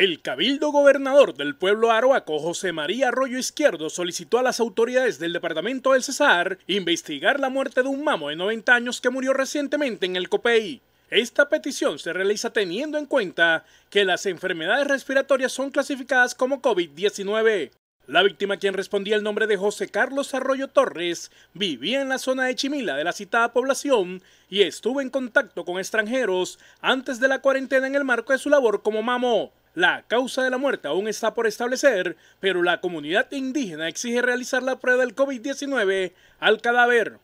El cabildo gobernador del pueblo aroaco, José María Arroyo Izquierdo, solicitó a las autoridades del departamento del Cesar investigar la muerte de un mamo de 90 años que murió recientemente en el COPEI. Esta petición se realiza teniendo en cuenta que las enfermedades respiratorias son clasificadas como COVID-19. La víctima, quien respondía el nombre de José Carlos Arroyo Torres, vivía en la zona de Chimila de la citada población y estuvo en contacto con extranjeros antes de la cuarentena en el marco de su labor como mamo. La causa de la muerte aún está por establecer, pero la comunidad indígena exige realizar la prueba del COVID-19 al cadáver.